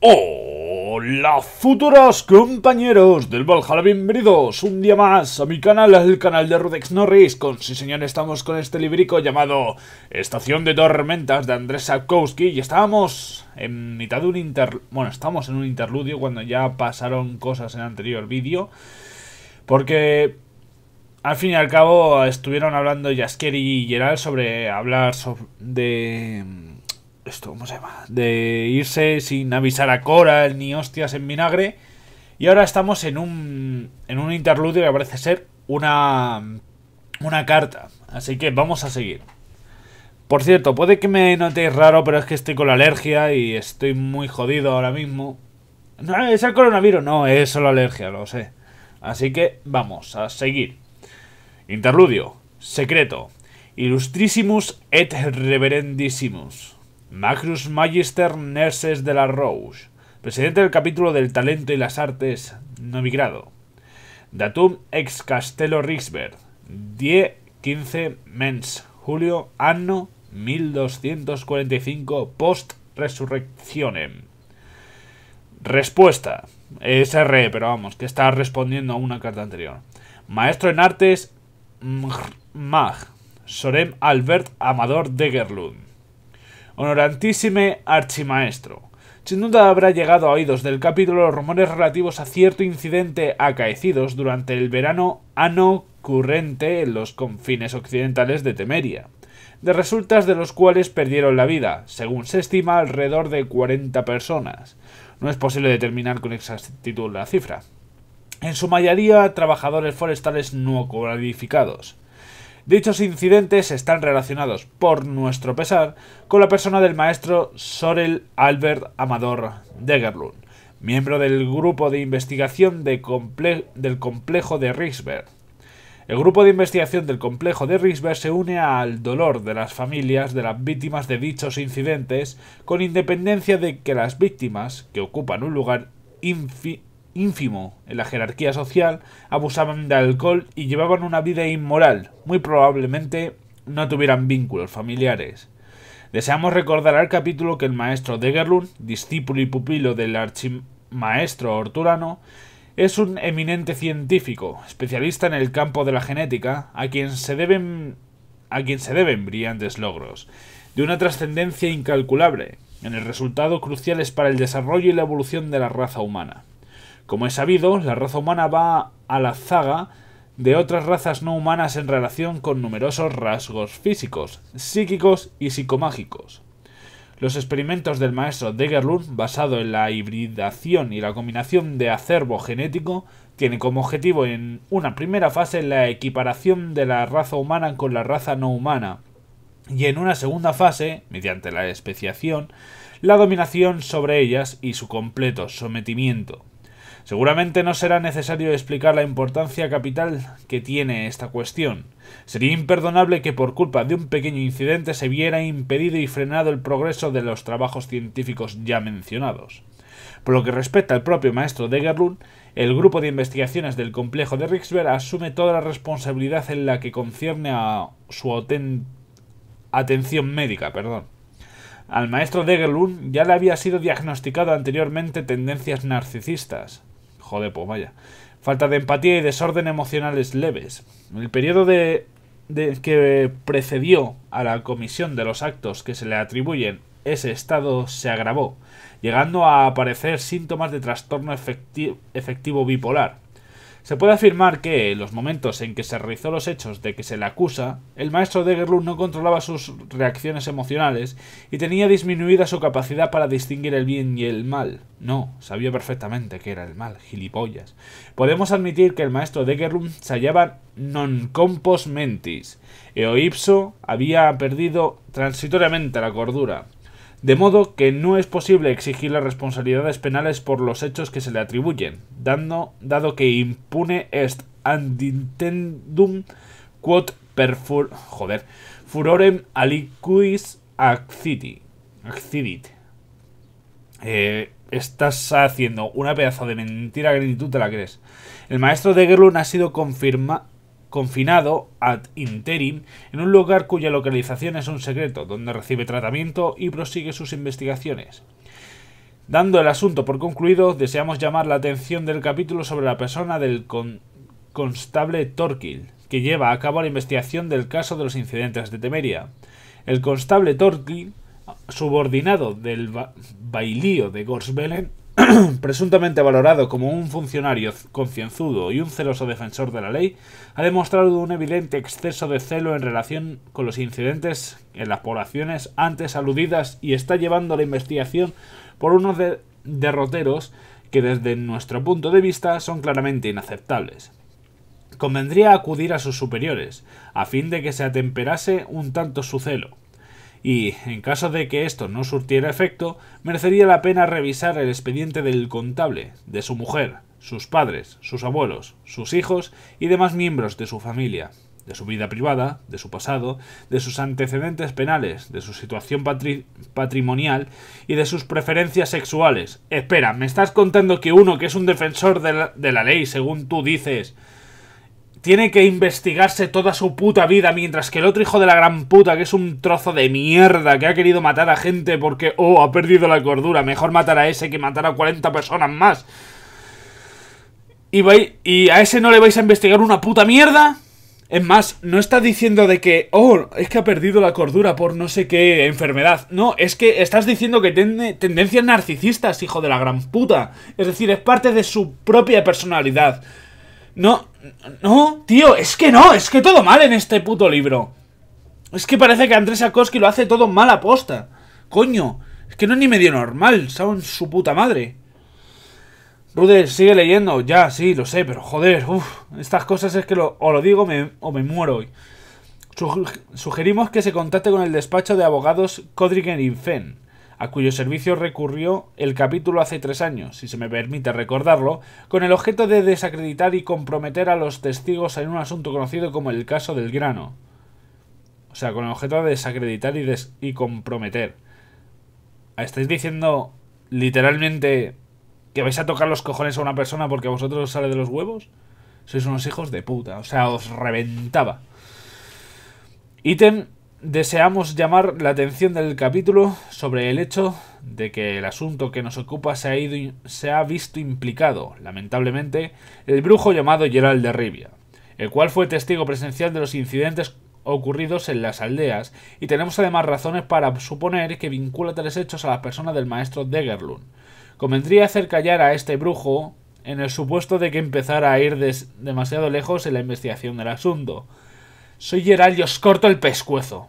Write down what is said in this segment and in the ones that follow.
Hola futuros compañeros del Valhalla, bienvenidos un día más a mi canal, al canal de Rudex Norris con Sí señor, estamos con este librico llamado Estación de Tormentas de Andrés Sapkowski y estábamos en mitad de un inter... bueno, estamos en un interludio cuando ya pasaron cosas en el anterior vídeo porque al fin y al cabo estuvieron hablando Jasker y Geral sobre hablar sobre... de esto, ¿cómo se llama? De irse sin avisar a Coral ni hostias en vinagre. Y ahora estamos en un, en un interludio que parece ser una, una carta. Así que vamos a seguir. Por cierto, puede que me notéis raro, pero es que estoy con la alergia y estoy muy jodido ahora mismo. No, es el coronavirus, no, es solo alergia, lo sé. Así que vamos a seguir. Interludio, secreto, illustrisimus et reverendissimus. Magnus Magister Nerses de la Rose, presidente del capítulo del talento y las artes, Novigrado. Datum ex Castello Rixberg, 10-15 mens, julio, anno 1245 post resurrectionem. Respuesta. SR, pero vamos, que está respondiendo a una carta anterior. Maestro en artes Mag, Sorem Albert Amador de Honorantísime archimaestro. Sin duda habrá llegado a oídos del capítulo los rumores relativos a cierto incidente acaecidos durante el verano ano currente en los confines occidentales de Temeria, de resultas de los cuales perdieron la vida, según se estima, alrededor de 40 personas. No es posible determinar con exactitud la cifra. En su mayoría, trabajadores forestales no codificados. Dichos incidentes están relacionados, por nuestro pesar, con la persona del maestro Sorel Albert Amador Degerlund, miembro del grupo de investigación del complejo de Rigsberg. El grupo de investigación del complejo de Rigsberg se une al dolor de las familias de las víctimas de dichos incidentes, con independencia de que las víctimas, que ocupan un lugar infi ínfimo en la jerarquía social, abusaban de alcohol y llevaban una vida inmoral. Muy probablemente no tuvieran vínculos familiares. Deseamos recordar al capítulo que el maestro Degerlund, discípulo y pupilo del archimaestro Orturano, es un eminente científico, especialista en el campo de la genética, a quien se deben, a quien se deben brillantes logros, de una trascendencia incalculable, en el resultado cruciales para el desarrollo y la evolución de la raza humana. Como es sabido, la raza humana va a la zaga de otras razas no humanas en relación con numerosos rasgos físicos, psíquicos y psicomágicos. Los experimentos del maestro Degerlund, basado en la hibridación y la combinación de acervo genético, tienen como objetivo en una primera fase la equiparación de la raza humana con la raza no humana, y en una segunda fase, mediante la especiación, la dominación sobre ellas y su completo sometimiento. Seguramente no será necesario explicar la importancia capital que tiene esta cuestión. Sería imperdonable que por culpa de un pequeño incidente se viera impedido y frenado el progreso de los trabajos científicos ya mencionados. Por lo que respecta al propio maestro Degerlund, el grupo de investigaciones del complejo de Rixberg asume toda la responsabilidad en la que concierne a su atención médica. Perdón. Al maestro Degerlund ya le había sido diagnosticado anteriormente tendencias narcisistas. Joder, pues Falta de empatía y desorden emocionales leves. El periodo de, que precedió a la comisión de los actos que se le atribuyen ese estado se agravó, llegando a aparecer síntomas de trastorno efectivo bipolar se puede afirmar que, en los momentos en que se realizó los hechos de que se le acusa, el maestro Degerlund no controlaba sus reacciones emocionales y tenía disminuida su capacidad para distinguir el bien y el mal. No, sabía perfectamente que era el mal, gilipollas. Podemos admitir que el maestro Degerlund se hallaba non compos mentis, e había perdido transitoriamente la cordura, de modo que no es posible exigir las responsabilidades penales por los hechos que se le atribuyen, dando, dado que impune est ad intendum quod per joder, furorem aliquis accidit. Eh, estás haciendo una pedazo de mentira gratitud te la crees. El maestro de Gerlun ha sido confirma, confinado ad interim en un lugar cuya localización es un secreto, donde recibe tratamiento y prosigue sus investigaciones. Dando el asunto por concluido, deseamos llamar la atención del capítulo sobre la persona del constable Torquil, que lleva a cabo la investigación del caso de los incidentes de Temeria. El constable Torquil, subordinado del bailío de Gorsbelen, presuntamente valorado como un funcionario concienzudo y un celoso defensor de la ley, ha demostrado un evidente exceso de celo en relación con los incidentes en las poblaciones antes aludidas y está llevando la investigación por unos derroteros que desde nuestro punto de vista son claramente inaceptables. Convendría acudir a sus superiores, a fin de que se atemperase un tanto su celo, y, en caso de que esto no surtiera efecto, merecería la pena revisar el expediente del contable, de su mujer, sus padres, sus abuelos, sus hijos y demás miembros de su familia, de su vida privada, de su pasado, de sus antecedentes penales, de su situación patrimonial y de sus preferencias sexuales. Espera, ¿me estás contando que uno que es un defensor de la ley, según tú dices, tiene que investigarse toda su puta vida, mientras que el otro hijo de la gran puta, que es un trozo de mierda, que ha querido matar a gente porque, oh, ha perdido la cordura, mejor matar a ese que matar a 40 personas más. Y, vais, y a ese no le vais a investigar una puta mierda. Es más, no está diciendo de que, oh, es que ha perdido la cordura por no sé qué enfermedad. No, es que estás diciendo que tiene tendencias narcisistas, hijo de la gran puta. Es decir, es parte de su propia personalidad. No, no, tío, es que no, es que todo mal en este puto libro. Es que parece que Andrés Akoski lo hace todo mal posta Coño, es que no es ni medio normal, son su puta madre. Rudel, sigue leyendo, ya, sí, lo sé, pero joder, uff, estas cosas es que lo, o lo digo o me muero hoy. Sugerimos que se contacte con el despacho de abogados y Infen a cuyo servicio recurrió el capítulo hace tres años, si se me permite recordarlo, con el objeto de desacreditar y comprometer a los testigos en un asunto conocido como el caso del grano. O sea, con el objeto de desacreditar y, des y comprometer. Estáis diciendo literalmente que vais a tocar los cojones a una persona porque a vosotros os sale de los huevos. Sois unos hijos de puta, o sea, os reventaba. Ítem deseamos llamar la atención del capítulo sobre el hecho de que el asunto que nos ocupa se ha, ido, se ha visto implicado, lamentablemente, el brujo llamado Gerald de Rivia, el cual fue testigo presencial de los incidentes ocurridos en las aldeas, y tenemos además razones para suponer que vincula tales hechos a las personas del maestro Degerlund. Convendría hacer callar a este brujo en el supuesto de que empezara a ir demasiado lejos en la investigación del asunto, soy Gerald y os corto el pescuezo.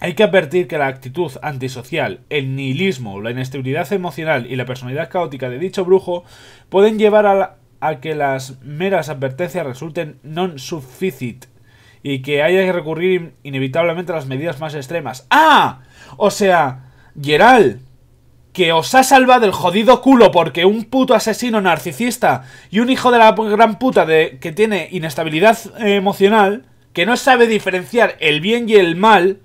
Hay que advertir que la actitud antisocial, el nihilismo, la inestabilidad emocional y la personalidad caótica de dicho brujo pueden llevar a, que las meras advertencias resulten non sufficit y que haya que recurrir inevitablemente a las medidas más extremas. ¡Ah! O sea, Gerald, que os ha salvado el jodido culo porque un puto asesino narcisista y un hijo de la gran puta de, que tiene inestabilidad eh, emocional que no sabe diferenciar el bien y el mal,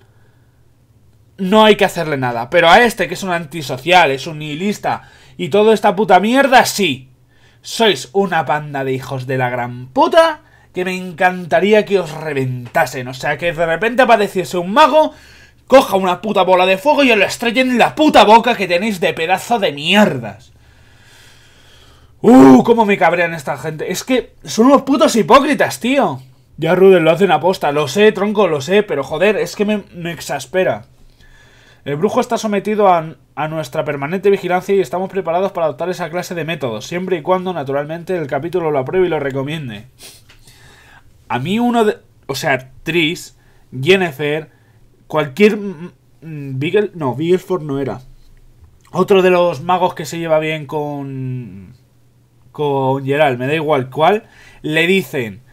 no hay que hacerle nada. Pero a este, que es un antisocial, es un nihilista y toda esta puta mierda, sí. Sois una panda de hijos de la gran puta que me encantaría que os reventasen. O sea, que de repente apareciese un mago, coja una puta bola de fuego y os la estrelle en la puta boca que tenéis de pedazo de mierdas. Uh, cómo me cabrean esta gente. Es que son unos putos hipócritas, tío. Ya Rudel lo hacen aposta. Lo sé, tronco, lo sé, pero joder, es que me, me exaspera. El brujo está sometido a, nuestra permanente vigilancia y estamos preparados para adoptar esa clase de métodos, siempre y cuando, naturalmente, el capítulo lo apruebe y lo recomiende. A mí uno de... O sea, Tris, Jennifer, cualquier... Bigel, no, Bigelford no era. Otro de los magos que se lleva bien con... Con Gerald, me da igual cuál. Le dicen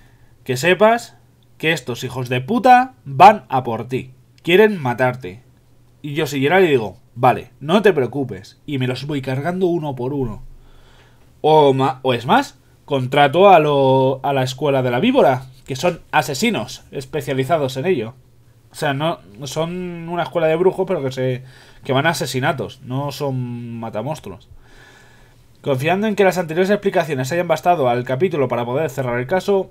que sepas que estos hijos de puta van a por ti. Quieren matarte. Y yo si y le digo, vale, no te preocupes. Y me los voy cargando uno por uno. O, o es más, contrato a, lo a la escuela de la víbora, que son asesinos especializados en ello. O sea, no son una escuela de brujos, pero que se que van a asesinatos, no son matamonstruos. Confiando en que las anteriores explicaciones hayan bastado al capítulo para poder cerrar el caso,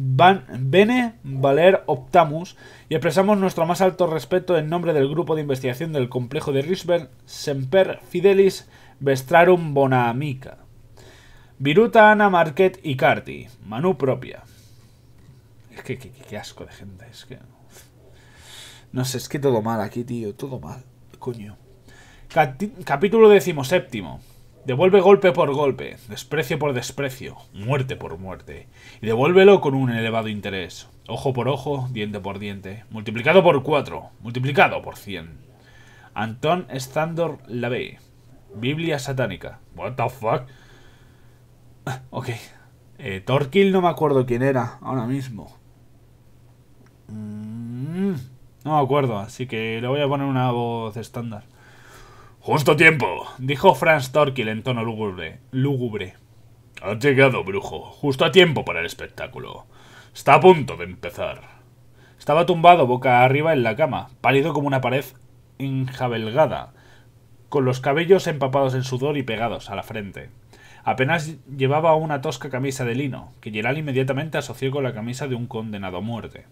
Van Bene Valer Optamus y expresamos nuestro más alto respeto en nombre del grupo de investigación del complejo de Risberg Semper Fidelis Vestrarum Bonamica. Viruta Ana Marquet y Carti, Manu propia. Es que qué asco de gente, es que... No sé, es que todo mal aquí, tío, todo mal, coño. capítulo decimoséptimo. Devuelve golpe por golpe, desprecio por desprecio, muerte por muerte, y devuélvelo con un elevado interés, ojo por ojo, diente por diente, multiplicado por cuatro, multiplicado por cien. Anton Standor Lavey, Biblia satánica. What the fuck? Ok. Eh, Torquil no me acuerdo quién era ahora mismo. Mm, no me acuerdo, así que le voy a poner una voz estándar. Justo tiempo, dijo Franz Torkil en tono lúgubre. lúgubre. Has llegado, brujo, justo a tiempo para el espectáculo. Está a punto de empezar. Estaba tumbado boca arriba en la cama, pálido como una pared enjabelgada, con los cabellos empapados en sudor y pegados a la frente. Apenas llevaba una tosca camisa de lino, que Gerald inmediatamente asoció con la camisa de un condenado a muerte.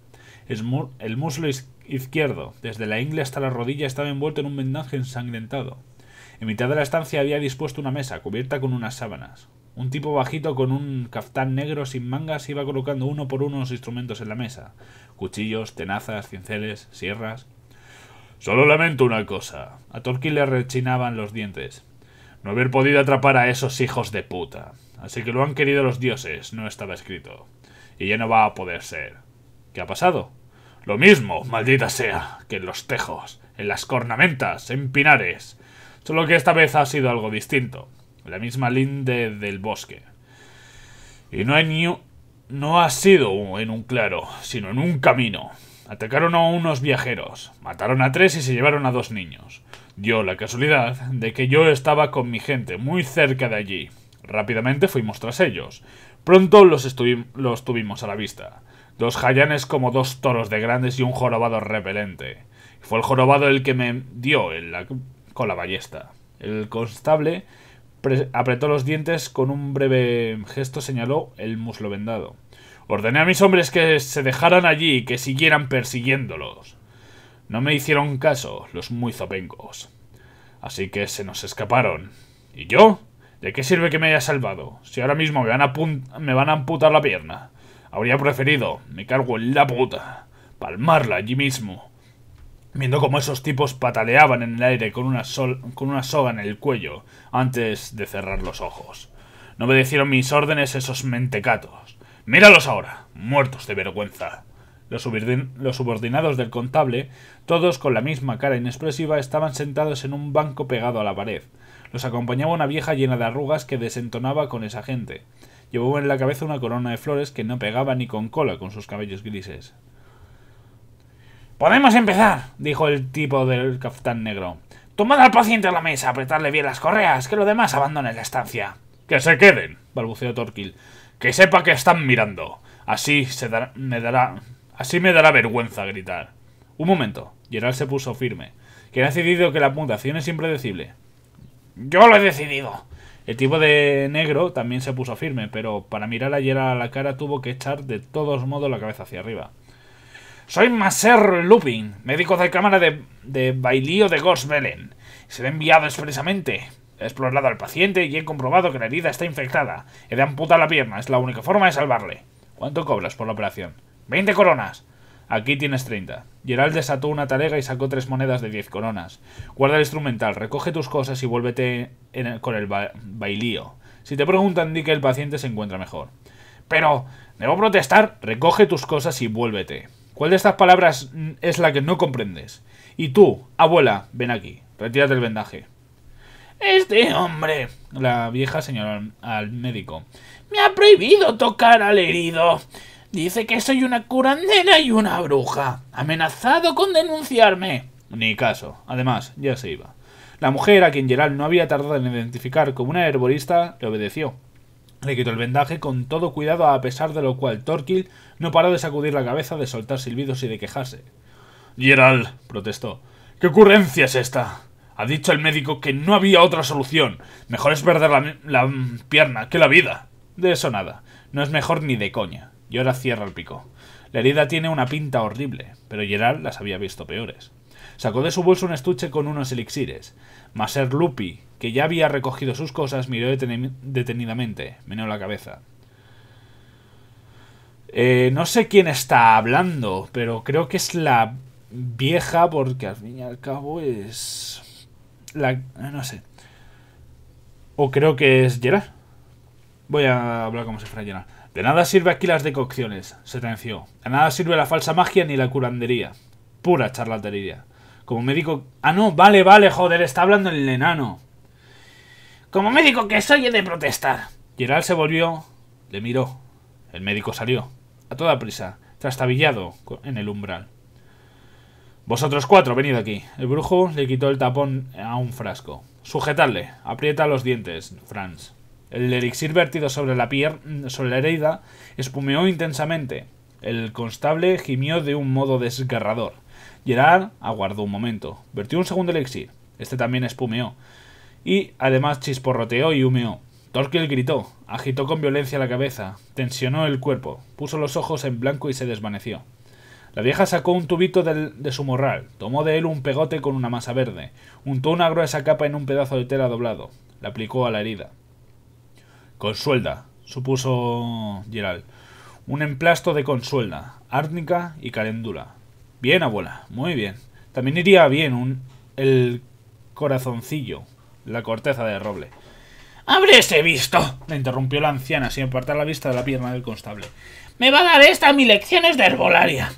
El muslo izquierdo, desde la ingle hasta la rodilla, estaba envuelto en un vendaje ensangrentado. En mitad de la estancia había dispuesto una mesa, cubierta con unas sábanas. Un tipo bajito con un caftán negro sin mangas iba colocando uno por uno los instrumentos en la mesa. Cuchillos, tenazas, cinceles, sierras... Solo lamento una cosa. A Torquil le rechinaban los dientes. No haber podido atrapar a esos hijos de puta. Así que lo han querido los dioses, no estaba escrito. Y ya no va a poder ser. ¿Qué ha pasado? Lo mismo, maldita sea, que en los tejos, en las cornamentas, en pinares. Solo que esta vez ha sido algo distinto. La misma linde del bosque. Y no hay No ha sido en un claro, sino en un camino. Atacaron a unos viajeros, mataron a tres y se llevaron a dos niños. Dio la casualidad de que yo estaba con mi gente muy cerca de allí. Rápidamente fuimos tras ellos. Pronto los, los tuvimos a la vista dos jayanes como dos toros de grandes y un jorobado repelente. Fue el jorobado el que me dio con la ballesta. El constable apretó los dientes con un breve gesto señaló el muslo vendado. Ordené a mis hombres que se dejaran allí y que siguieran persiguiéndolos. No me hicieron caso los muy zopencos. Así que se nos escaparon. ¿Y yo? ¿De qué sirve que me haya salvado? Si ahora mismo me van a, me van a amputar la pierna. Habría preferido, me cargo en la puta, palmarla allí mismo, viendo cómo esos tipos pataleaban en el aire con una, sol con una soga en el cuello antes de cerrar los ojos. No obedecieron mis órdenes esos mentecatos. Míralos ahora, muertos de vergüenza. Los, subordinados del contable, todos con la misma cara inexpresiva, estaban sentados en un banco pegado a la pared. Los acompañaba una vieja llena de arrugas que desentonaba con esa gente. Llevó en la cabeza una corona de flores que no pegaba ni con cola con sus cabellos grises. Podemos empezar, dijo el tipo del caftán negro. Tomad al paciente a la mesa, apretadle bien las correas, que lo demás abandone la estancia. Que se queden, balbuceó Torquil. Que sepa que están mirando. Así se me dará. Así me dará vergüenza gritar. Un momento. Gerald se puso firme. Que ha decidido que la mutación es impredecible. Yo lo he decidido. El tipo de negro también se puso firme, pero para mirar ayer a la cara tuvo que echar de todos modos la cabeza hacia arriba. Soy Maser Lupin, médico de cámara de, de bailío de Se le ha enviado expresamente. He explorado al paciente y he comprobado que la herida está infectada. He de amputar la pierna, es la única forma de salvarle. ¿Cuánto cobras por la operación? ¡20 coronas! Aquí tienes 30. Gerald desató una talega y sacó tres monedas de diez coronas. Guarda el instrumental, recoge tus cosas y vuélvete con el bailío. Si te preguntan, di que el paciente se encuentra mejor. Pero, ¿debo protestar? Recoge tus cosas y vuélvete. ¿Cuál de estas palabras es la que no comprendes? Y tú, abuela, ven aquí. Retírate el vendaje. Este hombre, la vieja señaló al médico, me ha prohibido tocar al herido. Dice que soy una curandera y una bruja. Amenazado con denunciarme. Ni caso. Además, ya se iba. La mujer, a quien Gerald no había tardado en identificar como una herborista, le obedeció. Le quitó el vendaje con todo cuidado, a pesar de lo cual Torquil no paró de sacudir la cabeza, de soltar silbidos y de quejarse. Gerald, protestó. ¿Qué ocurrencia es esta? Ha dicho el médico que no había otra solución. Mejor es perder la pierna que la vida. De eso nada. No es mejor ni de coña y ahora cierra el pico. La herida tiene una pinta horrible, pero Gerard las había visto peores. Sacó de su bolso un estuche con unos elixires. Maser Lupi, que ya había recogido sus cosas, miró detenidamente, meneó la cabeza. Eh, no sé quién está hablando, pero creo que es la vieja, porque al fin y al cabo es. La. No sé. O creo que es Gerard. Voy a hablar como si fuera Gerard. De nada sirve aquí las decocciones, se tenció. De nada sirve la falsa magia ni la curandería. Pura charlatanería. Como médico... Ah, no, vale, vale, joder, está hablando el enano. Como médico que soy, he de protestar. Gerald se volvió, le miró. El médico salió, a toda prisa, trastabillado en el umbral. Vosotros cuatro, venid aquí. El brujo le quitó el tapón a un frasco. Sujetadle, aprieta los dientes, Franz. El elixir vertido sobre la, pierna, sobre la herida espumeó intensamente. El constable gimió de un modo desgarrador. Gerard aguardó un momento. Vertió un segundo elixir. Este también espumeó. Y además chisporroteó y humeó. Torquil gritó, agitó con violencia la cabeza, tensionó el cuerpo, puso los ojos en blanco y se desvaneció. La vieja sacó un tubito de su morral, tomó de él un pegote con una masa verde, untó una gruesa capa en un pedazo de tela doblado, la aplicó a la herida. Consuelda, supuso Gerald. Un emplasto de consuelda, árnica y caléndula. Bien, abuela, muy bien. También iría bien un, el corazoncillo, la corteza de roble. ese visto! le interrumpió la anciana sin apartar la vista de la pierna del constable. Me va a dar esta mis lecciones de herbolaria.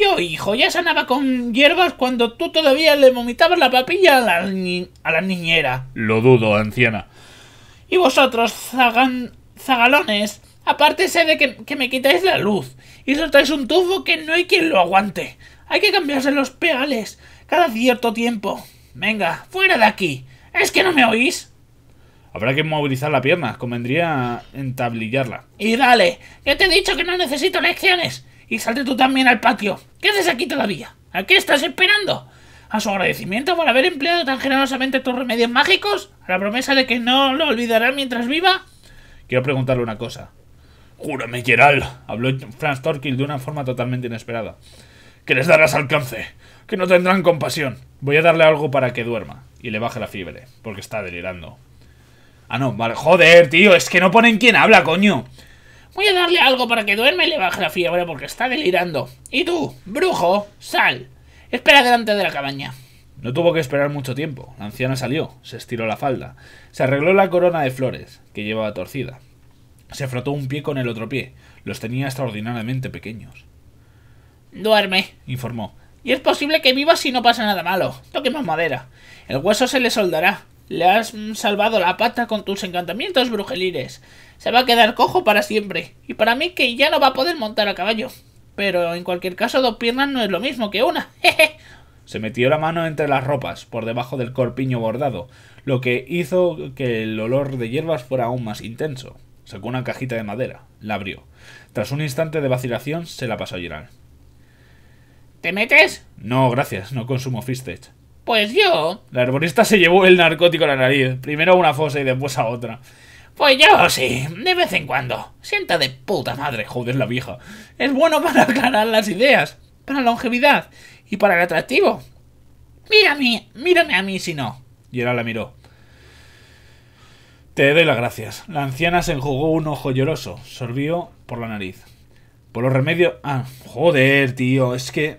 Yo, hijo, ya sanaba con hierbas cuando tú todavía le vomitabas la papilla a a la niñera. Lo dudo, anciana. Y vosotros, zagalones, zagalones, sé de que, me quitáis la luz y soltáis un tubo que no hay quien lo aguante. Hay que cambiarse los pegales cada cierto tiempo. Venga, fuera de aquí. ¿Es que no me oís? Habrá que movilizar la pierna, convendría entablillarla. Y dale, ya te he dicho que no necesito lecciones. Y salte tú también al patio. ¿Qué haces aquí todavía? ¿A qué estás esperando? a su agradecimiento por haber empleado tan generosamente tus remedios mágicos, a la promesa de que no lo olvidará mientras viva. Quiero preguntarle una cosa. Júrame, Geral. habló Franz Torquil de una forma totalmente inesperada. Que les darás alcance, que no tendrán compasión. Voy a darle algo para que duerma y le baje la fiebre, porque está delirando. Ah, no, vale. Joder, tío, es que no ponen quién habla, coño. Voy a darle algo para que duerme y le baje la fiebre porque está delirando. Y tú, brujo, sal. Espera delante de la cabaña. No tuvo que esperar mucho tiempo. La anciana salió, se estiró la falda, se arregló la corona de flores, que llevaba torcida. Se frotó un pie con el otro pie. Los tenía extraordinariamente pequeños. Duerme, informó. Y es posible que viva si no pasa nada malo. más madera. El hueso se le soldará. Le has salvado la pata con tus encantamientos brujeriles. Se va a quedar cojo para siempre. Y para mí que ya no va a poder montar a caballo. Pero en cualquier caso, dos piernas no es lo mismo que una. Se metió la mano entre las ropas, por debajo del corpiño bordado, lo que hizo que el olor de hierbas fuera aún más intenso. Sacó una cajita de madera, la abrió. Tras un instante de vacilación, se la pasó a llorar. ¿Te metes? No, gracias, no consumo fistech. Pues yo. La herborista se llevó el narcótico a la nariz, primero a una fosa y después a otra. Pues yo sí, de vez en cuando. Sienta de puta madre, joder la vieja. Es bueno para aclarar las ideas, para la longevidad y para el atractivo. Mírame, mírame a mí si no. Y ahora la miró. Te doy las gracias. La anciana se enjugó un ojo lloroso, sorbió por la nariz. Por los remedios... Ah, joder, tío, es que...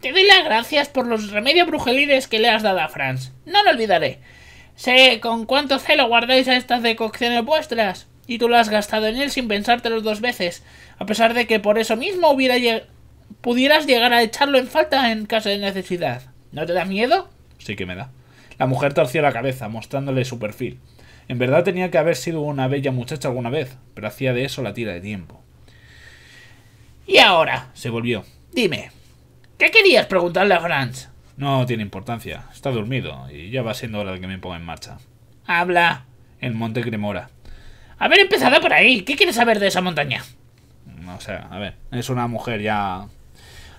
Te doy las gracias por los remedios brujelines que le has dado a Franz. No lo olvidaré. Sé con cuánto celo guardáis a estas decocciones vuestras. Y tú lo has gastado en él sin pensártelo dos veces. A pesar de que por eso mismo hubiera pudieras llegar a echarlo en falta en caso de necesidad. ¿No te da miedo? Sí que me da. La mujer torció la cabeza, mostrándole su perfil. En verdad tenía que haber sido una bella muchacha alguna vez, pero hacía de eso la tira de tiempo. Y ahora, se volvió. Dime, ¿qué querías preguntarle a Franz? No tiene importancia, está dormido y ya va siendo hora de que me ponga en marcha. ¡Habla! El monte Cremora. Haber empezado por ahí, ¿qué quieres saber de esa montaña? O sea, a ver, es una mujer ya...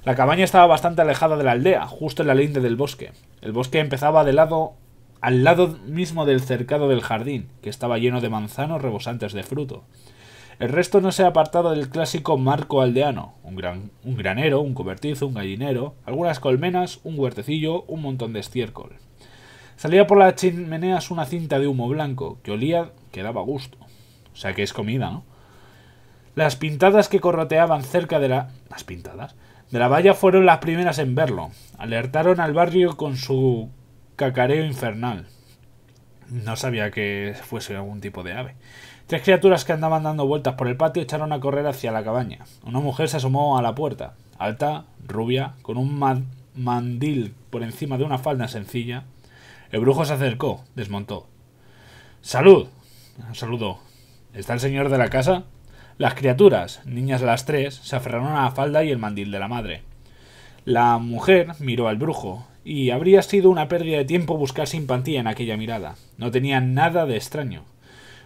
La cabaña estaba bastante alejada de la aldea, justo en la linde del bosque. El bosque empezaba de lado al lado mismo del cercado del jardín, que estaba lleno de manzanos rebosantes de fruto. El resto no se ha apartado del clásico marco aldeano, un, gran, un granero, un cobertizo, un gallinero, algunas colmenas, un huertecillo, un montón de estiércol. Salía por las chimeneas una cinta de humo blanco, que olía que daba gusto. O sea que es comida, ¿no? Las pintadas que corroteaban cerca de la... Las pintadas. De la valla fueron las primeras en verlo. Alertaron al barrio con su cacareo infernal. No sabía que fuese algún tipo de ave. Tres criaturas que andaban dando vueltas por el patio echaron a correr hacia la cabaña. Una mujer se asomó a la puerta, alta, rubia, con un mandil por encima de una falda sencilla. El brujo se acercó, desmontó. ¡Salud! saludó. ¿Está el señor de la casa? Las criaturas, niñas las tres, se aferraron a la falda y el mandil de la madre. La mujer miró al brujo, y habría sido una pérdida de tiempo buscar simpatía en aquella mirada. No tenía nada de extraño.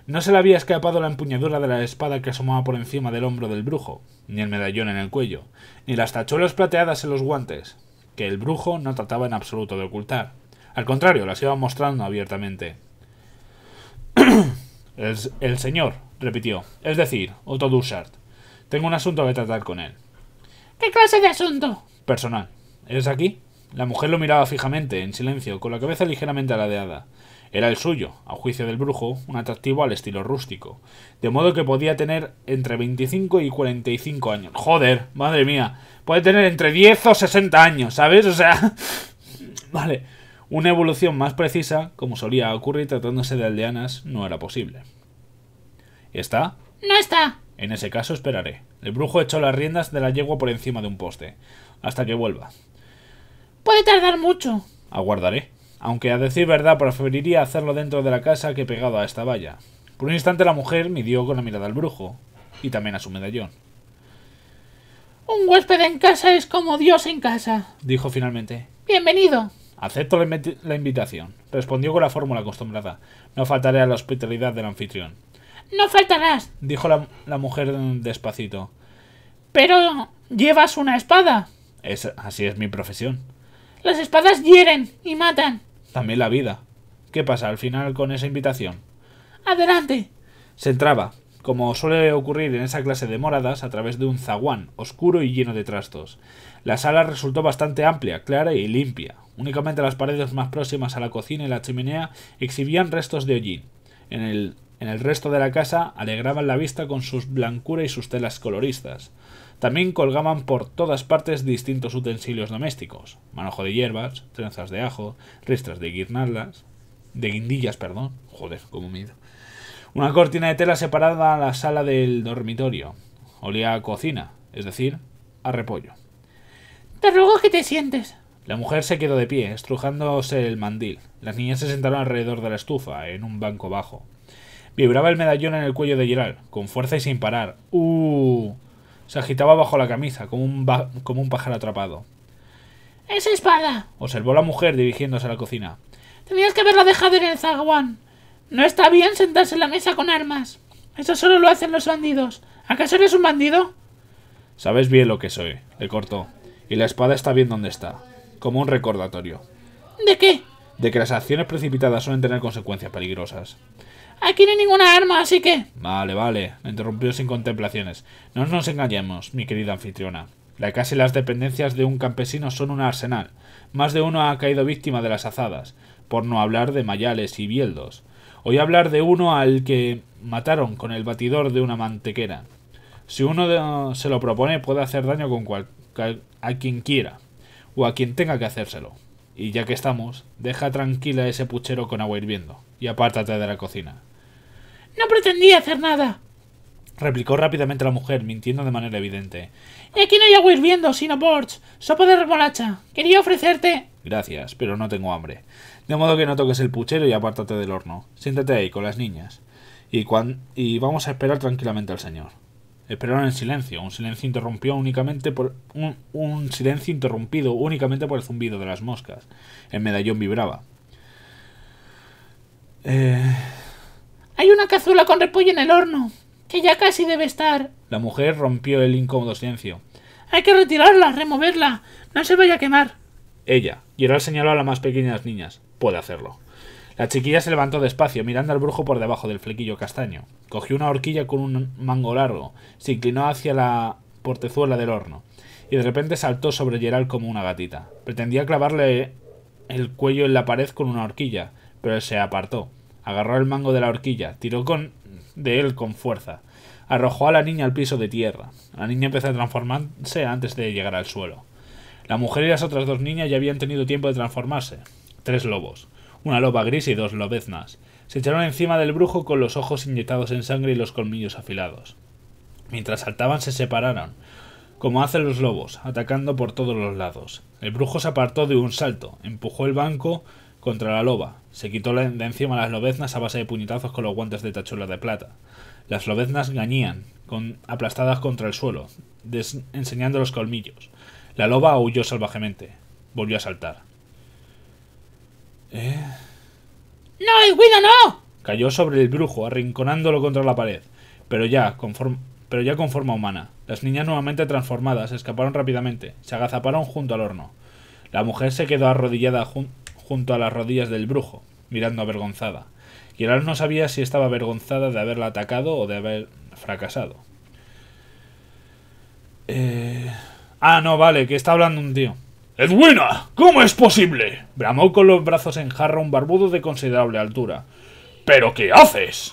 No se le había escapado la empuñadura de la espada que asomaba por encima del hombro del brujo, ni el medallón en el cuello, ni las tachuelas plateadas en los guantes, que el brujo no trataba en absoluto de ocultar. Al contrario, las iba mostrando abiertamente. el, señor, repitió. Es decir, Otto Tengo un asunto que tratar con él. ¿Qué clase de asunto? Personal. ¿Eres aquí? La mujer lo miraba fijamente, en silencio, con la cabeza ligeramente aladeada. Era el suyo, a juicio del brujo, un atractivo al estilo rústico, de modo que podía tener entre 25 y 45 años. Joder, madre mía, puede tener entre 10 o 60 años, ¿sabes? O sea... vale, una evolución más precisa, como solía ocurrir tratándose de aldeanas, no era posible. ¿Está? No está. En ese caso esperaré. El brujo echó las riendas de la yegua por encima de un poste, hasta que vuelva. Puede tardar mucho. Aguardaré aunque a decir verdad preferiría hacerlo dentro de la casa que pegado a esta valla. Por un instante la mujer midió con la mirada al brujo, y también a su medallón. Un huésped en casa es como Dios en casa, dijo finalmente. Bienvenido. Acepto la, invitación, respondió con la fórmula acostumbrada. No faltaré a la hospitalidad del anfitrión. No faltarás, dijo la, mujer despacito. Pero llevas una espada. Es, así es mi profesión. Las espadas hieren y matan también la vida. ¿Qué pasa al final con esa invitación? ¡Adelante! Se entraba, como suele ocurrir en esa clase de moradas, a través de un zaguán oscuro y lleno de trastos. La sala resultó bastante amplia, clara y limpia. Únicamente las paredes más próximas a la cocina y la chimenea exhibían restos de hollín. En el, en el resto de la casa alegraban la vista con su blancura y sus telas coloristas. También colgaban por todas partes distintos utensilios domésticos, manojo de hierbas, trenzas de ajo, ristras de guirnaldas, de guindillas, perdón, joder, como mido. Una cortina de tela separada a la sala del dormitorio. Olía a cocina, es decir, a repollo. Te ruego que te sientes. La mujer se quedó de pie, estrujándose el mandil. Las niñas se sentaron alrededor de la estufa, en un banco bajo. Vibraba el medallón en el cuello de Geral, con fuerza y sin parar. ¡Uh! se agitaba bajo la camisa, como un, como un pájaro atrapado. —¡Esa espada! observó la mujer dirigiéndose a la cocina. Tenías que haberla dejado en el zaguán. No está bien sentarse en la mesa con armas. Eso solo lo hacen los bandidos. ¿Acaso eres un bandido? Sabes bien lo que soy, le cortó. Y la espada está bien donde está, como un recordatorio. ¿De qué? De que las acciones precipitadas suelen tener consecuencias peligrosas. Aquí no hay ninguna arma, así que... Vale, vale, me interrumpió sin contemplaciones. No nos engañemos, mi querida anfitriona. La casa y las dependencias de un campesino son un arsenal. Más de uno ha caído víctima de las azadas, por no hablar de mayales y bieldos. Hoy hablar de uno al que mataron con el batidor de una mantequera. Si uno se lo propone, puede hacer daño con cual... a quien quiera, o a quien tenga que hacérselo. Y ya que estamos, deja tranquila ese puchero con agua hirviendo, y apártate de la cocina. No pretendía hacer nada, replicó rápidamente la mujer, mintiendo de manera evidente. Y aquí no hay agua hirviendo, sino Porch. sopa de remolacha. Quería ofrecerte... Gracias, pero no tengo hambre. De modo que no toques el puchero y apártate del horno. Siéntate ahí con las niñas. Y, y vamos a esperar tranquilamente al señor. Esperaron en silencio, un silencio interrumpió únicamente por un, un silencio interrumpido únicamente por el zumbido de las moscas. El medallón vibraba. Eh, hay una cazuela con repollo en el horno, que ya casi debe estar. La mujer rompió el incómodo silencio. Hay que retirarla, removerla. No se vaya a quemar. Ella. Geral señaló a las más pequeñas niñas. Puede hacerlo. La chiquilla se levantó despacio, mirando al brujo por debajo del flequillo castaño. Cogió una horquilla con un mango largo, se inclinó hacia la portezuela del horno, y de repente saltó sobre Gerald como una gatita. Pretendía clavarle el cuello en la pared con una horquilla, pero él se apartó. Agarró el mango de la horquilla, tiró con de él con fuerza. Arrojó a la niña al piso de tierra. La niña empezó a transformarse antes de llegar al suelo. La mujer y las otras dos niñas ya habían tenido tiempo de transformarse. Tres lobos, una loba gris y dos lobeznas. Se echaron encima del brujo con los ojos inyectados en sangre y los colmillos afilados. Mientras saltaban se separaron, como hacen los lobos, atacando por todos los lados. El brujo se apartó de un salto, empujó el banco contra la loba. Se quitó de encima las lobeznas a base de puñetazos con los guantes de tachuela de plata. Las lobeznas gañían, con, aplastadas contra el suelo, enseñando los colmillos. La loba huyó salvajemente. Volvió a saltar. ¿Eh? ¡No, guido no! Cayó sobre el brujo, arrinconándolo contra la pared. Pero ya, pero ya con forma humana. Las niñas nuevamente transformadas escaparon rápidamente, se agazaparon junto al horno. La mujer se quedó arrodillada junto junto a las rodillas del brujo, mirando avergonzada. ...y él no sabía si estaba avergonzada de haberla atacado o de haber fracasado. Eh... Ah, no, vale, que está hablando un tío. ¡Edwina! ¿Cómo es posible? Bramó con los brazos en jarra un barbudo de considerable altura. ¿Pero qué haces?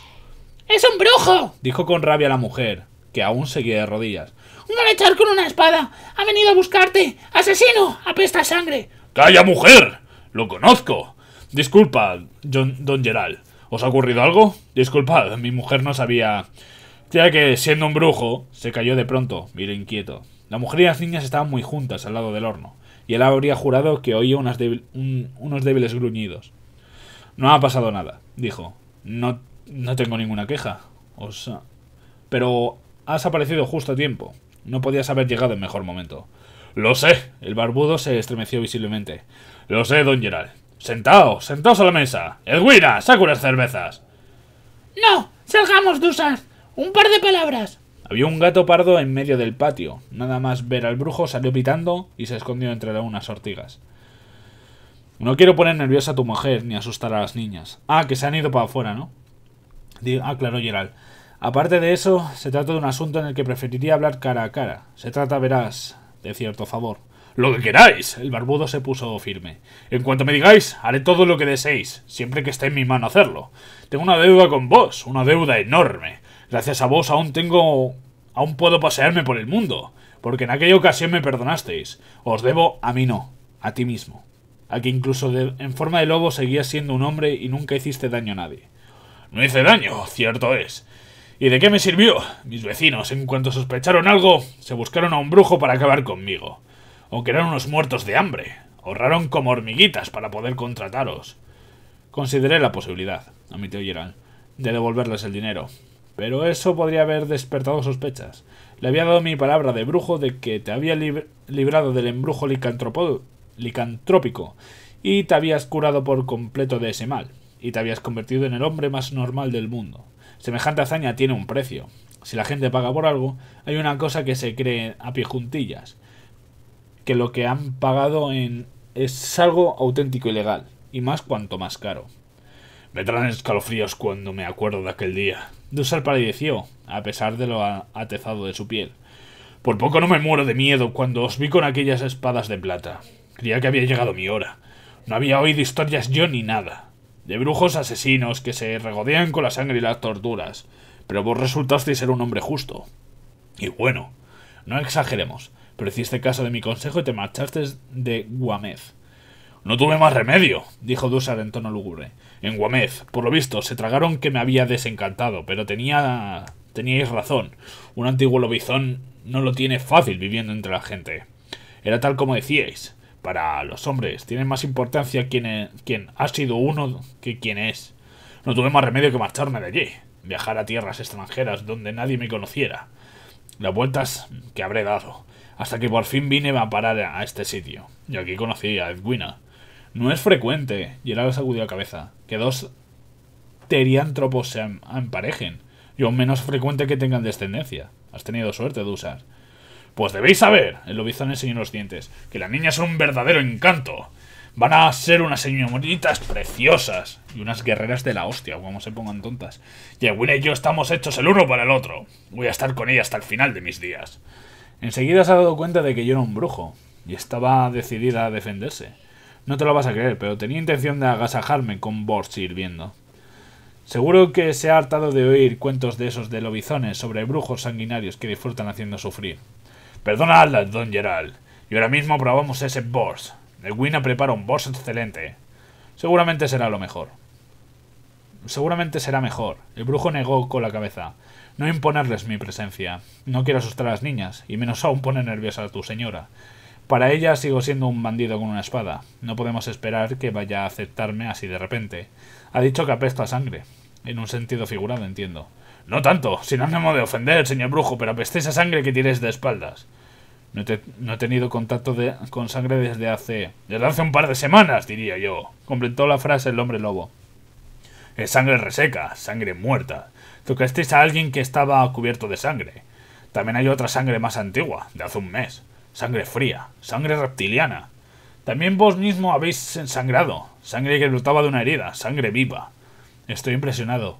¡Es un brujo! dijo con rabia la mujer, que aún seguía de rodillas. ¡Un echar con una espada! ¡Ha venido a buscarte! ¡Asesino! ¡Apesta sangre! ¡Calla, mujer! Lo conozco. Disculpa, don Gerald. ¿Os ha ocurrido algo? Disculpad, mi mujer no sabía... Ya que, siendo un brujo, se cayó de pronto, Miró inquieto. La mujer y las niñas estaban muy juntas al lado del horno, y él habría jurado que oía unos débiles gruñidos. No ha pasado nada, dijo. No, no tengo ninguna queja. Os... Pero has aparecido justo a tiempo. No podías haber llegado en mejor momento. Lo sé. El barbudo se estremeció visiblemente. Lo sé, don Gerald. Sentaos, sentaos a la mesa. ¡Edwina, saca unas cervezas. No, salgamos, Dusas. Un par de palabras. Había un gato pardo en medio del patio. Nada más ver al brujo salió pitando y se escondió entre unas ortigas. No quiero poner nerviosa a tu mujer ni asustar a las niñas. Ah, que se han ido para afuera, ¿no? Ah, claro, Gerald. Aparte de eso, se trata de un asunto en el que preferiría hablar cara a cara. Se trata, verás, de cierto favor. Lo que queráis. El barbudo se puso firme. En cuanto me digáis, haré todo lo que deseéis, siempre que esté en mi mano hacerlo. Tengo una deuda con vos, una deuda enorme. Gracias a vos aún tengo... aún puedo pasearme por el mundo, porque en aquella ocasión me perdonasteis. Os debo a mí no, a ti mismo. A que incluso en forma de lobo seguías siendo un hombre y nunca hiciste daño a nadie. No hice daño, cierto es. ¿Y de qué me sirvió? Mis vecinos, en cuanto sospecharon algo, se buscaron a un brujo para acabar conmigo o que eran unos muertos de hambre. Ahorraron como hormiguitas para poder contrataros. Consideré la posibilidad, admitió Gerald, de devolverles el dinero. Pero eso podría haber despertado sospechas. Le había dado mi palabra de brujo de que te había librado del embrujo licantrópico y te habías curado por completo de ese mal, y te habías convertido en el hombre más normal del mundo. Semejante hazaña tiene un precio. Si la gente paga por algo, hay una cosa que se cree a pie juntillas, que lo que han pagado en es algo auténtico y legal, y más cuanto más caro. Me traen escalofríos cuando me acuerdo de aquel día. usar palideció, a pesar de lo atezado de su piel. Por poco no me muero de miedo cuando os vi con aquellas espadas de plata. Creía que había llegado mi hora. No había oído historias yo ni nada. De brujos asesinos que se regodean con la sangre y las torturas. Pero vos resultasteis ser un hombre justo. Y bueno, no exageremos pero hiciste caso de mi consejo y te marchaste de Guamez. No tuve más remedio, dijo Dusar en tono lúgubre. En Guamez, por lo visto, se tragaron que me había desencantado, pero tenía... teníais razón. Un antiguo lobizón no lo tiene fácil viviendo entre la gente. Era tal como decíais. Para los hombres, tiene más importancia quien, e, quien ha sido uno que quien es. No tuve más remedio que marcharme de allí, viajar a tierras extranjeras donde nadie me conociera. Las vueltas que habré dado hasta que por fin vine a parar a este sitio. Y aquí conocí a Edwina. No es frecuente, Y Gerald sacudido la cabeza, que dos teriántropos se emparejen, y aún menos frecuente que tengan descendencia. Has tenido suerte, de usar. Pues debéis saber, el lobizón enseñó los dientes, que la niña es un verdadero encanto. Van a ser unas señoritas preciosas y unas guerreras de la hostia, como se pongan tontas. Y Edwina y yo estamos hechos el uno para el otro. Voy a estar con ella hasta el final de mis días. Enseguida se ha dado cuenta de que yo era un brujo, y estaba decidida a defenderse. No te lo vas a creer, pero tenía intención de agasajarme con Bors hirviendo. Seguro que se ha hartado de oír cuentos de esos de lobizones sobre brujos sanguinarios que disfrutan haciendo sufrir. Perdona, don Gerald. Y ahora mismo probamos ese Bors. El Wina prepara un boss excelente. Seguramente será lo mejor. Seguramente será mejor. El brujo negó con la cabeza. No imponerles mi presencia. No quiero asustar a las niñas, y menos aún poner nerviosa a tu señora. Para ella sigo siendo un bandido con una espada. No podemos esperar que vaya a aceptarme así de repente. Ha dicho que apesto a sangre. En un sentido figurado, entiendo. No tanto, sin ánimo de ofender, señor brujo, pero apesté esa sangre que tienes de espaldas. No, he tenido contacto de, con sangre desde hace... Desde hace un par de semanas, diría yo. Completó la frase el hombre lobo. Es eh, sangre reseca, sangre muerta. Tocasteis a alguien que estaba cubierto de sangre. También hay otra sangre más antigua, de hace un mes. Sangre fría, sangre reptiliana. También vos mismo habéis ensangrado, sangre que brotaba de una herida, sangre viva. Estoy impresionado.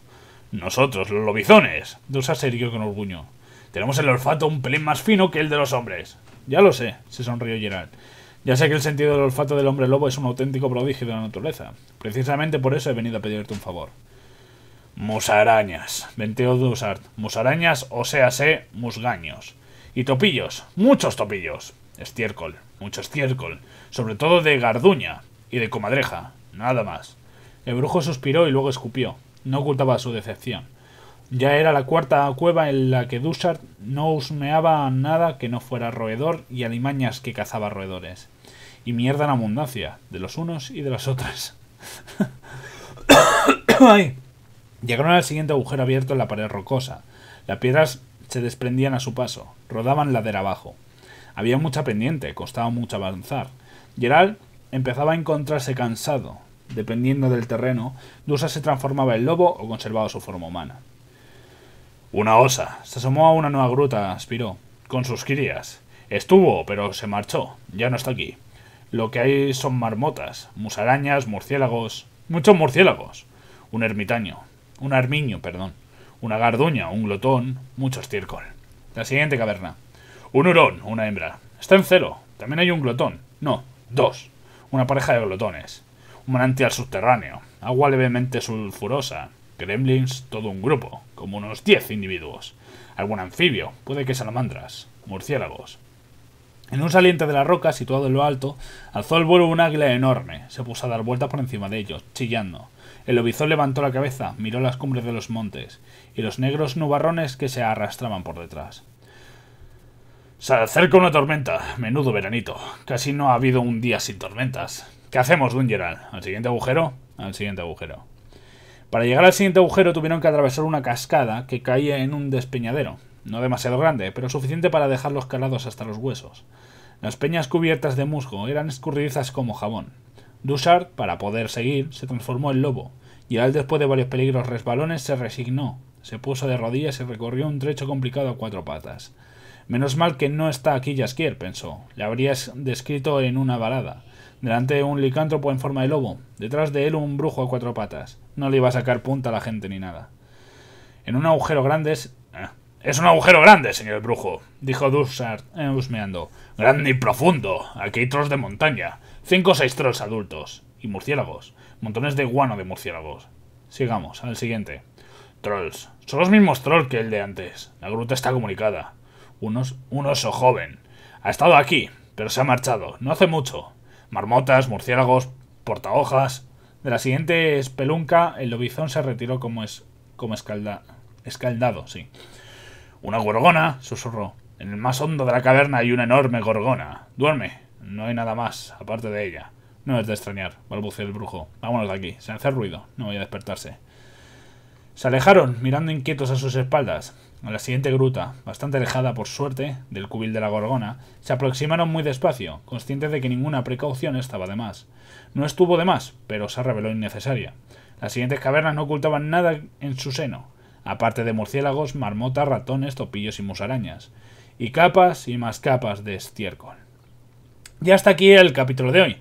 Nosotros, los lobizones, Dosa serio con orgullo. Tenemos el olfato un pelín más fino que el de los hombres. Ya lo sé, se sonrió Gerard. Ya sé que el sentido del olfato del hombre lobo es un auténtico prodigio de la naturaleza. Precisamente por eso he venido a pedirte un favor. Musarañas. Venteo de Musarañas, o sea, musgaños. Y topillos. Muchos topillos. Estiércol. Mucho estiércol. Sobre todo de garduña. Y de comadreja. Nada más. El brujo suspiró y luego escupió. No ocultaba su decepción. Ya era la cuarta cueva en la que Dushart no husmeaba nada que no fuera roedor y alimañas que cazaba roedores y mierda en abundancia, de los unos y de las otras. Llegaron al siguiente agujero abierto en la pared rocosa. Las piedras se desprendían a su paso, rodaban ladera abajo. Había mucha pendiente, costaba mucho avanzar. Gerald empezaba a encontrarse cansado. Dependiendo del terreno, Dusa se transformaba en lobo o conservaba su forma humana. Una osa. Se asomó a una nueva gruta, aspiró. Con sus crías. Estuvo, pero se marchó. Ya no está aquí. Lo que hay son marmotas, musarañas, murciélagos... Muchos murciélagos. Un ermitaño. Un armiño, perdón. Una garduña, un glotón, muchos estiércol. La siguiente caverna. Un hurón, una hembra. Está en cero. También hay un glotón. No, dos. Una pareja de glotones. Un manantial subterráneo. Agua levemente sulfurosa. Gremlins, todo un grupo. Como unos diez individuos. Algún anfibio. Puede que salamandras. Murciélagos. En un saliente de la roca, situado en lo alto, alzó el vuelo un águila enorme. Se puso a dar vueltas por encima de ellos, chillando. El lobizón levantó la cabeza, miró las cumbres de los montes y los negros nubarrones que se arrastraban por detrás. Se acerca una tormenta, menudo veranito. Casi no ha habido un día sin tormentas. ¿Qué hacemos, Dungeral? ¿Al siguiente agujero? Al siguiente agujero. Para llegar al siguiente agujero tuvieron que atravesar una cascada que caía en un despeñadero no demasiado grande, pero suficiente para dejarlos calados hasta los huesos. Las peñas cubiertas de musgo eran escurridizas como jabón. Dushard, para poder seguir, se transformó en lobo, y al después de varios peligros resbalones se resignó, se puso de rodillas y recorrió un trecho complicado a cuatro patas. Menos mal que no está aquí Jaskier, pensó. Le habrías descrito en una balada. Delante un licántropo en forma de lobo, detrás de él un brujo a cuatro patas. No le iba a sacar punta a la gente ni nada. En un agujero grande es un agujero grande, señor brujo, dijo Dursart, eh, husmeando. Grande y profundo. Aquí hay trolls de montaña. Cinco o seis trolls adultos. Y murciélagos. Montones de guano de murciélagos. Sigamos, al siguiente. Trolls. Son los mismos trolls que el de antes. La gruta está comunicada. Unos, un oso joven. Ha estado aquí, pero se ha marchado. No hace mucho. Marmotas, murciélagos, portahojas. De la siguiente espelunca, el lobizón se retiró como, es, como escalda, escaldado, sí. Una gorgona, susurró. En el más hondo de la caverna hay una enorme gorgona. Duerme. No hay nada más, aparte de ella. No es de extrañar, balbuceó el brujo. Vámonos de aquí, sin hacer ruido. No voy a despertarse. Se alejaron, mirando inquietos a sus espaldas. A la siguiente gruta, bastante alejada por suerte del cubil de la gorgona, se aproximaron muy despacio, conscientes de que ninguna precaución estaba de más. No estuvo de más, pero se reveló innecesaria. Las siguientes cavernas no ocultaban nada en su seno aparte de murciélagos, marmotas, ratones, topillos y musarañas, y capas y más capas de estiércol. Ya hasta aquí el capítulo de hoy.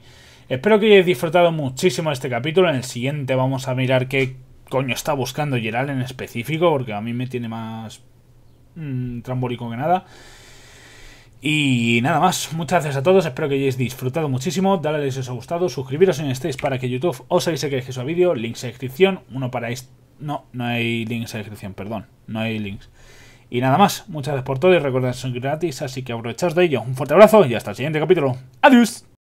Espero que hayáis disfrutado muchísimo este capítulo. En el siguiente vamos a mirar qué coño está buscando Gerald en específico, porque a mí me tiene más mm, trambolico que nada. Y nada más, muchas gracias a todos, espero que hayáis disfrutado muchísimo, dale a like si os ha gustado, suscribiros si no estéis para que YouTube os avise que dejéis su vídeo, Links en descripción, uno para este no, no hay links en la descripción, perdón. No hay links. Y nada más, muchas gracias por todo y recuerda que son gratis, así que aprovechaos de ello. Un fuerte abrazo y hasta el siguiente capítulo. ¡Adiós!